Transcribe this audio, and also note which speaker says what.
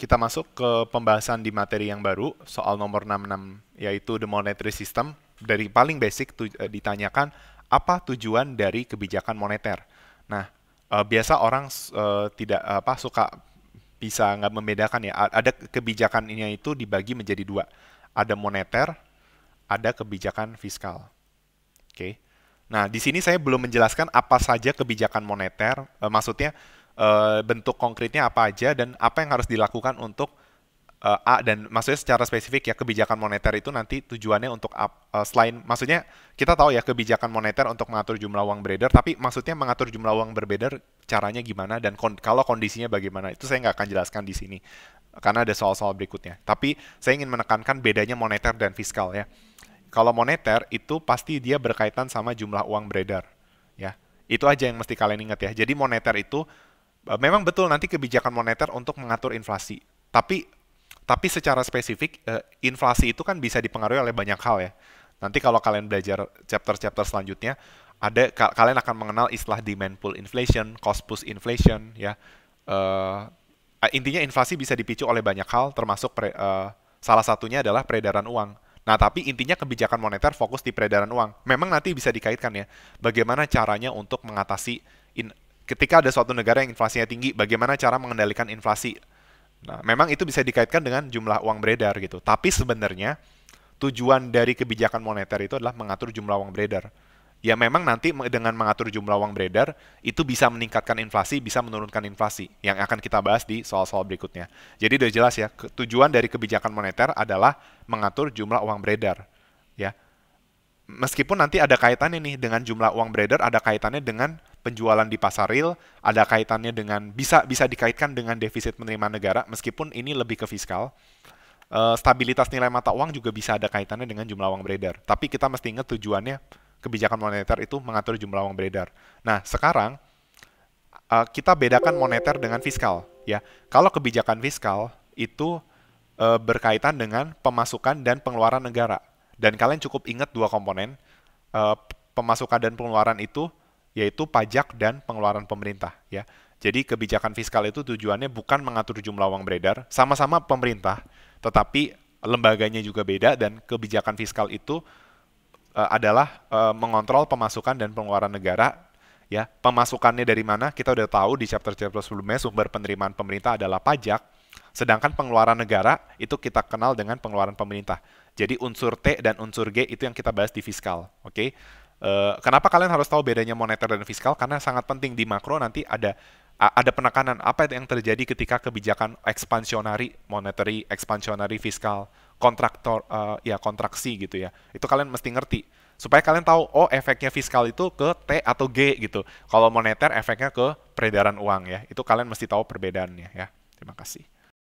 Speaker 1: kita masuk ke pembahasan di materi yang baru soal nomor 66 yaitu the monetary system dari paling basic tu, eh, ditanyakan apa tujuan dari kebijakan moneter. Nah, uh, biasa orang uh, tidak uh, apa suka bisa nggak membedakan ya. Ada kebijakan ini itu dibagi menjadi dua. Ada moneter, ada kebijakan fiskal. Oke. Okay. Nah, di sini saya belum menjelaskan apa saja kebijakan moneter. Uh, maksudnya Eh, bentuk konkretnya apa aja dan apa yang harus dilakukan untuk uh, A dan maksudnya secara spesifik ya kebijakan moneter itu nanti tujuannya untuk up, uh, eh, selain maksudnya kita tahu ya kebijakan moneter untuk mengatur jumlah uang beredar tapi maksudnya mengatur jumlah uang beredar caranya gimana dan kon kalau kondisinya bagaimana itu saya nggak akan jelaskan di sini karena ada soal-soal berikutnya tapi saya ingin menekankan bedanya moneter dan fiskal ya kalau moneter itu pasti dia berkaitan sama jumlah uang beredar ya itu aja yang mesti kalian ingat ya jadi moneter itu Eh, memang betul nanti kebijakan moneter untuk mengatur inflasi. Tapi tapi secara spesifik uh, inflasi itu kan bisa dipengaruhi oleh banyak hal ya. Nanti kalau kalian belajar chapter-chapter selanjutnya ada ka kalian akan mengenal istilah demand pull inflation, cost push inflation ya. Uh, intinya inflasi bisa dipicu oleh banyak hal termasuk pre, uh, salah satunya adalah peredaran uang. Nah, tapi intinya kebijakan moneter fokus di peredaran uang. Memang nanti bisa dikaitkan ya, bagaimana caranya untuk mengatasi in, ketika ada suatu negara yang inflasinya tinggi, bagaimana cara mengendalikan inflasi? Nah, memang itu bisa dikaitkan dengan jumlah uang beredar gitu. Tapi sebenarnya tujuan dari kebijakan moneter itu adalah mengatur jumlah uang beredar. Ya memang nanti dengan mengatur jumlah uang beredar itu bisa meningkatkan inflasi, bisa menurunkan inflasi yang akan kita bahas di soal-soal berikutnya. Jadi udah jelas ya, tujuan dari kebijakan moneter adalah mengatur jumlah uang beredar. Ya. Meskipun nanti ada kaitannya nih dengan jumlah uang beredar, ada kaitannya dengan penjualan di pasar real ada kaitannya dengan bisa bisa dikaitkan dengan defisit penerimaan negara meskipun ini lebih ke fiskal. Eh, stabilitas nilai mata uang juga bisa ada kaitannya dengan jumlah uang beredar. Tapi kita mesti ingat tujuannya kebijakan moneter itu mengatur jumlah uang beredar. Nah, sekarang eh, kita bedakan moneter dengan fiskal, ya. Kalau kebijakan fiskal itu eh, berkaitan dengan pemasukan dan pengeluaran negara. Dan kalian cukup ingat dua komponen pemasukan dan pengeluaran itu yaitu pajak dan pengeluaran pemerintah ya. Jadi kebijakan fiskal itu tujuannya bukan mengatur jumlah uang beredar, sama-sama pemerintah, tetapi lembaganya juga beda dan kebijakan fiskal itu uh, adalah uh, mengontrol pemasukan dan pengeluaran negara ya. Pemasukannya dari mana? Kita udah tahu di chapter-chapter sebelumnya sumber penerimaan pemerintah adalah pajak, sedangkan pengeluaran negara itu kita kenal dengan pengeluaran pemerintah. Jadi unsur T dan unsur G itu yang kita bahas di fiskal, oke? Okay? Uh, kenapa kalian harus tahu bedanya moneter dan fiskal? Karena sangat penting di makro nanti ada ada penekanan apa yang terjadi ketika kebijakan ekspansionari monetary, ekspansionari fiskal, kontraktor uh, ya kontraksi gitu ya. Itu kalian mesti ngerti supaya kalian tahu oh efeknya fiskal itu ke T atau G gitu. Kalau moneter efeknya ke peredaran uang ya. Itu kalian mesti tahu perbedaannya ya. Terima kasih.